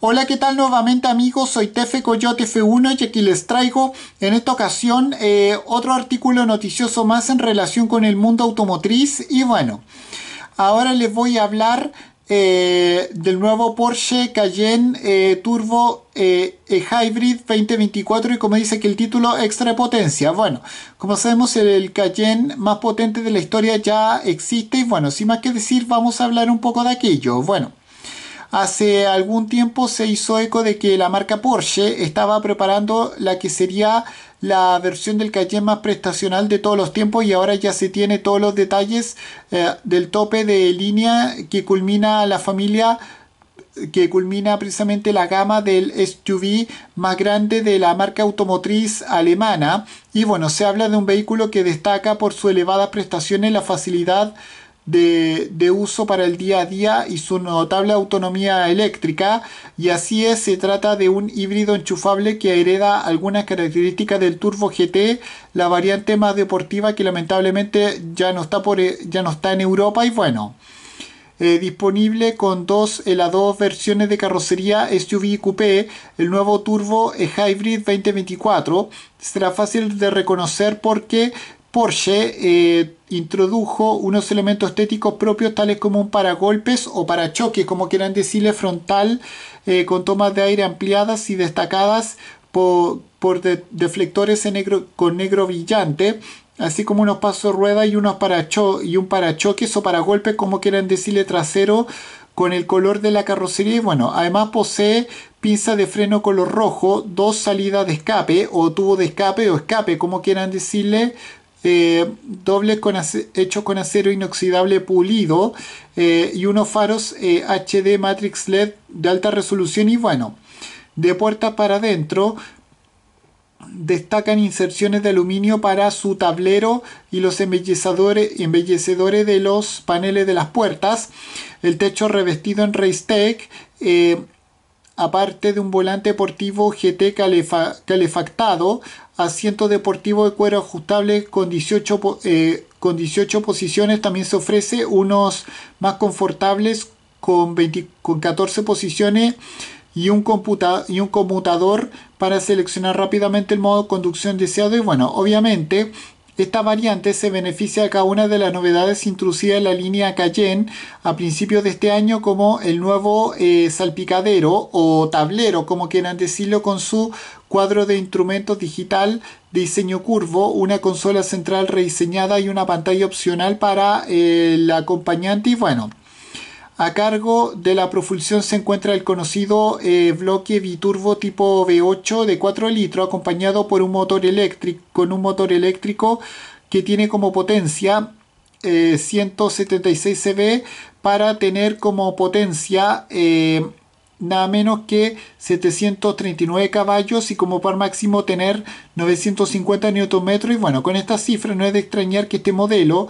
Hola, ¿qué tal nuevamente amigos? Soy Tefe Coyote F1 y aquí les traigo en esta ocasión eh, otro artículo noticioso más en relación con el mundo automotriz y bueno, ahora les voy a hablar eh, del nuevo Porsche Cayenne eh, Turbo e Hybrid 2024 y como dice que el título extra potencia. Bueno, como sabemos el Cayenne más potente de la historia ya existe y bueno, sin más que decir vamos a hablar un poco de aquello. Bueno hace algún tiempo se hizo eco de que la marca Porsche estaba preparando la que sería la versión del Cayenne más prestacional de todos los tiempos y ahora ya se tiene todos los detalles eh, del tope de línea que culmina la familia que culmina precisamente la gama del SUV más grande de la marca automotriz alemana y bueno se habla de un vehículo que destaca por su elevada prestación en la facilidad de, uso para el día a día y su notable autonomía eléctrica y así es, se trata de un híbrido enchufable que hereda algunas características del Turbo GT, la variante más deportiva que lamentablemente ya no está, por, eh, ya no está en Europa y bueno. Eh, disponible con dos, la eh, las dos versiones de carrocería SUV y Coupé, el nuevo Turbo Hybrid 2024. Será fácil de reconocer porque Porsche eh, introdujo unos elementos estéticos propios tales como un paragolpes o parachoques, como quieran decirle, frontal eh, con tomas de aire ampliadas y destacadas por, deflectores en negro, con negro brillante, así como unos pasos ruedas y, unos paracho y un parachoques o paragolpes, como quieran decirle, trasero con el color de la carrocería y bueno, además posee pinza de freno color rojo, dos salidas de escape o tubo de escape o escape, como quieran decirle, eh, dobles con con acero inoxidable pulido eh, y unos faros HD eh, Matrix LED de alta resolución y bueno, de puerta para adentro destacan inserciones de aluminio para su tablero y los embellecedores, embellecedores de los paneles de las puertas, el techo revestido en Racetech, eh, aparte de un volante deportivo GT calefactado, asiento deportivo de cuero ajustable con 18, eh, con 18 posiciones. También se ofrece unos más confortables con, 14 posiciones y un, y un conmutador para seleccionar rápidamente el modo de conducción deseado. Y bueno, obviamente esta variante se beneficia cada una de las novedades introducidas en la línea Cayenne a principios de este año como el nuevo eh, salpicadero o tablero, como quieran decirlo, con su cuadro de instrumentos digital de diseño curvo, una consola central rediseñada y una pantalla opcional para eh, el acompañante y bueno, a cargo de la propulsión se encuentra el conocido eh, bloque biturbo tipo V8 de 4 litros acompañado por un motor eléctrico con un motor eléctrico que tiene como potencia 176 eh, CV para tener como potencia eh, nada menos que 739 caballos y como par máximo tener 950 Nm y bueno con estas cifras no es de extrañar que este modelo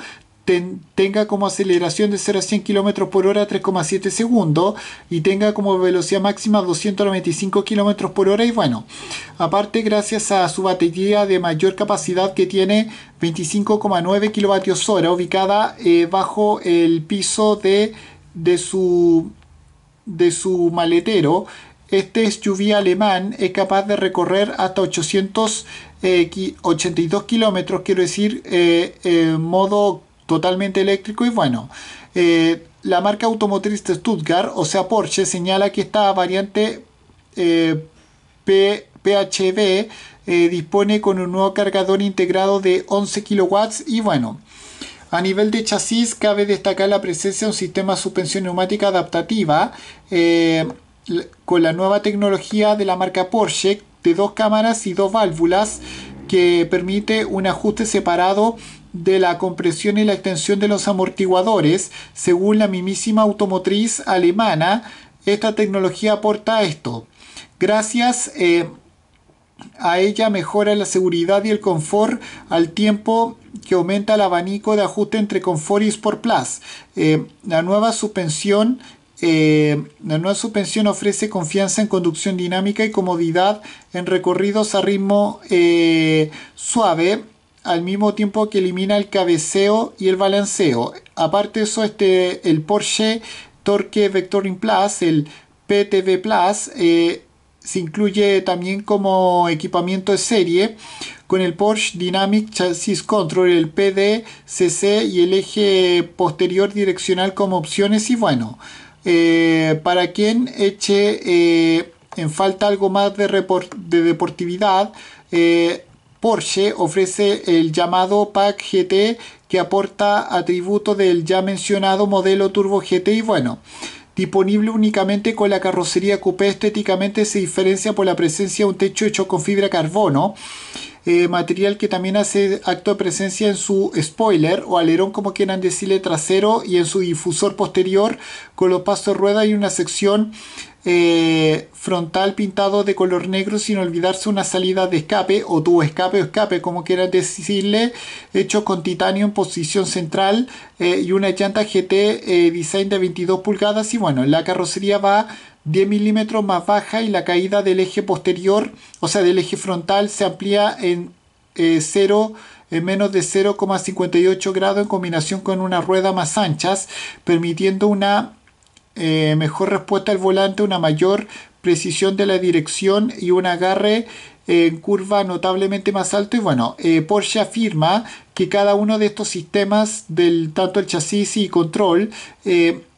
tenga como aceleración de 0 a 100 km por hora 3,7 segundos y tenga como velocidad máxima 295 km por hora. Y bueno, aparte, gracias a su batería de mayor capacidad que tiene 25,9 kWh ubicada eh, bajo el piso de, de, su, de su maletero. Este SUV alemán es capaz de recorrer hasta 882 eh, kilómetros, quiero decir, eh, eh modo totalmente eléctrico y bueno. Eh, la marca automotriz de Stuttgart, o sea Porsche, señala que esta variante eh, PHB eh, dispone con un nuevo cargador integrado de 11 kW y bueno. A nivel de chasis cabe destacar la presencia de un sistema de suspensión neumática adaptativa con la nueva tecnología de la marca Porsche de dos cámaras y dos válvulas que permite un ajuste separado de la compresión y la extensión de los amortiguadores, según la mismísima automotriz alemana, esta tecnología aporta esto. Gracias eh, a ella mejora la seguridad y el confort al tiempo que aumenta el abanico de ajuste entre confort y Sport Plus. Eh, la nueva suspensión eh, la nueva suspensión ofrece confianza en conducción dinámica y comodidad en recorridos a ritmo suave al mismo tiempo que elimina el cabeceo y el balanceo. Aparte de eso, este, el Porsche Torque Vectoring Plus, el eh, PTV Plus, se incluye también como equipamiento de serie con el Porsche Dynamic Chassis Control, el PDCC y el eje posterior direccional como opciones. Y bueno, eh, para quien eche eh, en falta algo más de, deportividad, Porsche ofrece el llamado Pack GT que aporta atributo del ya mencionado modelo Turbo GT y bueno, disponible únicamente con la carrocería coupé estéticamente se diferencia por la presencia de un techo hecho con fibra carbono eh, material que también hace acto de presencia en su spoiler o alerón como quieran decirle trasero y en su difusor posterior con los pasos de rueda y una sección eh, frontal pintado de color negro sin olvidarse una salida de escape o tubo escape o escape como quieras decirle hecho con titanio en posición central eh, y una llanta GT eh, design de 22 pulgadas y bueno la carrocería va 10 milímetros más baja y la caída del eje posterior o sea del eje frontal se amplía en 0 en menos de 0,58 grados en combinación con una rueda más anchas permitiendo una eh, mejor respuesta al volante, una mayor precisión de la dirección y un agarre eh, en curva notablemente más alto. Y bueno, eh, Porsche afirma que cada uno de estos sistemas, del tanto el chasis y control,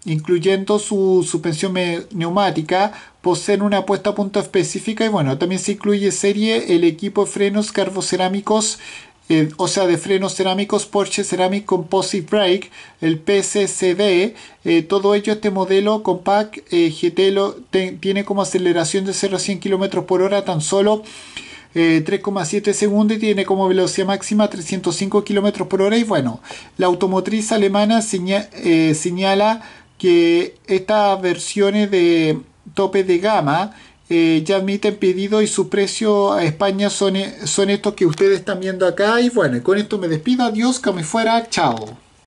incluyendo su suspensión neumática, poseen una puesta a punto específica. Y bueno, también se incluye serie el equipo de frenos carbocerámicos eh, o sea, de frenos cerámicos Porsche Ceramic Composite Brake, el PCCB, eh, todo ello este modelo compact eh, GT tiene como aceleración de 0 a 100 km por hora tan solo. 3,7 segundos y tiene como velocidad máxima 305 km por hora y bueno la automotriz alemana señala que estas versiones de tope de gama eh, ya admiten pedido y su precio a España son, son estos que ustedes están viendo acá. Y bueno, con esto me despido. Adiós, que me fuera. Chao.